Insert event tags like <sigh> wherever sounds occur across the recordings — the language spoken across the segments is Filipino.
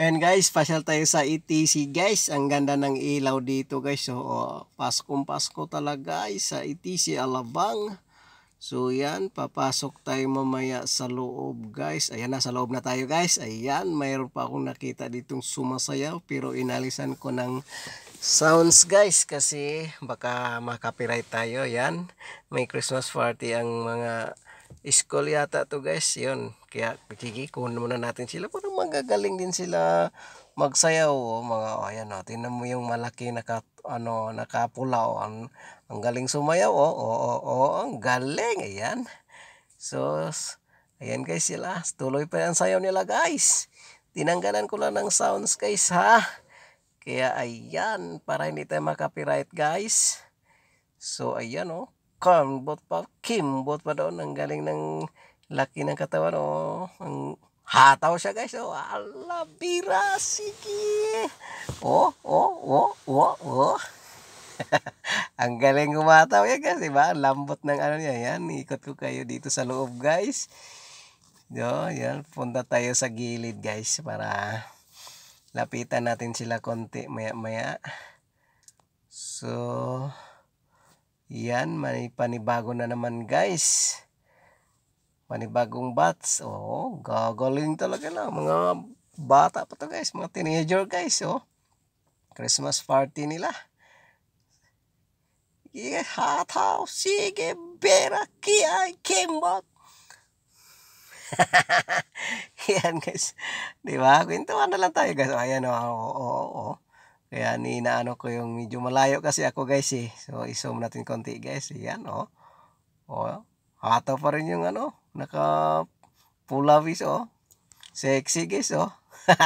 And guys, pasyal tayo sa ETC guys. Ang ganda ng ilaw dito guys. So, oh, Paskong Pasko talaga guys sa ETC Alabang. So, yan. Papasok tayo mamaya sa loob guys. Ayan na, sa loob na tayo guys. Ayan, mayroon pa akong nakita ditong sumasayaw. Pero inalisan ko ng sounds guys kasi baka makapiright tayo. Yan, may Christmas party ang mga school yata to guys yun kaya kikikuhan muna natin sila parang magagaling din sila magsayaw oh, mga o oh, ayan oh, tingnan mo yung malaki naka ano nakapula o ang, ang galing sumayaw oh, o o, o ang galing ayan so ayan guys sila tuloy pa ang sayaw nila guys tinanggalan ko lang ng sounds guys ha kaya ayan para hindi tayo makapiright guys so ayan oh corn, bot pa kim, bot pa doon. Ang galing ng laki ng katawan. Oh. Ang hataw siya guys. Oh, ala, bira, sige. Oh, oh, oh, oh, oh. <laughs> ang galing gumataw yan guys, diba? Ang lambot ng ano niya. Yan, ikot ko kayo dito sa loob guys. No, yan, punta tayo sa gilid guys para lapitan natin sila konti maya maya. So, yan, may panibago na naman guys. Panibagong bats. Oh, gagaling talaga na. Mga bata pa to guys. Mga teenager guys. Oh. Christmas party nila. Yeah, hot house. Sige, bera, kia, kimbot. <laughs> Yan guys. Di ba? Kwentuhan na lang tayo guys. Oh, ayan oh, oh, oh. oh. Kaya naano ko yung medyo malayo kasi ako guys eh. So isom natin konti guys. Yan oh. Oh, hata pa rin yung ano, naka pulawis oh. Sexy guys oh. <laughs>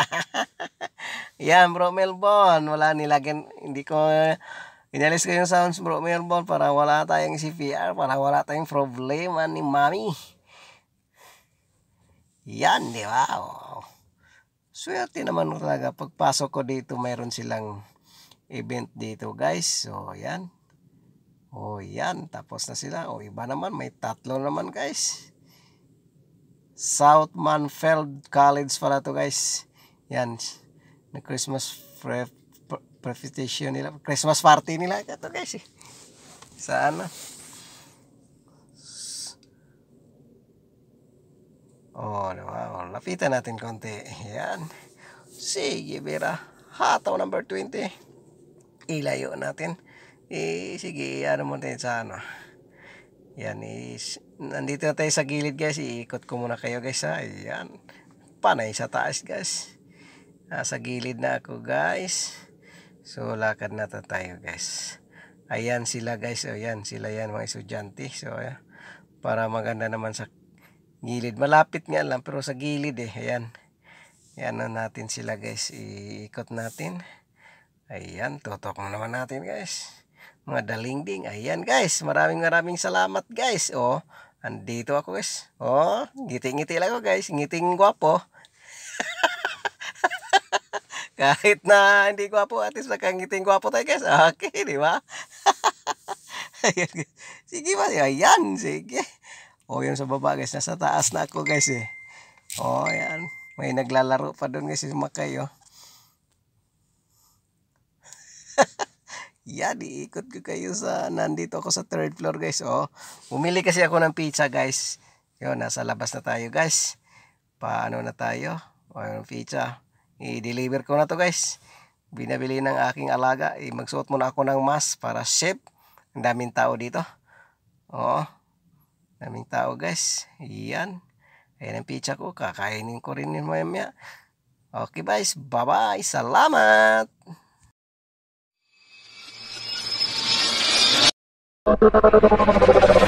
Yan bro Melbon, wala nilagyan hindi ko eh, inalis ko yung sounds bro Melbon para wala tayong CPR, para wala tayong problema ni mami. Yan, di ba? Oh. Swerte naman talaga. Pagpasok ko dito, mayroon silang event dito guys. So, yan. Oh, yan. Tapos na sila. O, iba naman. May tatlo naman guys. South Manfield College pala to guys. Yan. Na Christmas pre pre presentation nila. Christmas party nila. Ito guys. Saan na? Oh, wow. Oh, lapitan natin konti. Yan. Sige, Vera. Hataw number 20. Ilayo natin. Eh, sige, ano mo tayo sa ano. Yan is, nandito na tayo sa gilid guys. Iikot ko muna kayo guys ha. Yan. Panay sa taas guys. Sa gilid na ako guys. So, lakad na tayo guys. Ayan sila guys. O sila yan mga estudyante. So, ayan. Para maganda naman sa gilid. Malapit nga lang pero sa gilid eh. Ayan. Ayan na natin sila guys. Iikot natin. Ayan. Tutok na naman natin guys. Mga dalingding. Ayan guys. Maraming maraming salamat guys. O. Oh, andito ako guys. O. Oh, ngiti-ngiti lang ako guys. Ngiting guwapo. <laughs> Kahit na hindi guwapo At least nakangiting guwapo tayo guys. Okay. Di ba? <laughs> Sige ba? Ayan. Sige. Oh, yun sa baba guys. Nasa taas na ako guys eh. Oh, yan. May naglalaro pa doon guys si Makay oh. <laughs> yan, diikot ko kayo sa, nandito ako sa third floor guys oh. Bumili kasi ako ng pizza guys. Yun, nasa labas na tayo guys. Paano na tayo? O, oh, yung pizza. I-deliver ko na to guys. Binabili ng aking alaga. I eh, magsuot muna ako ng mask para safe. Ang daming tao dito. Oh. Daming nah, tao guys. Yan. Ayan ang pizza ko. Oh, Kakainin ko rin yun maya maya. Okay guys. Bye bye. Salamat.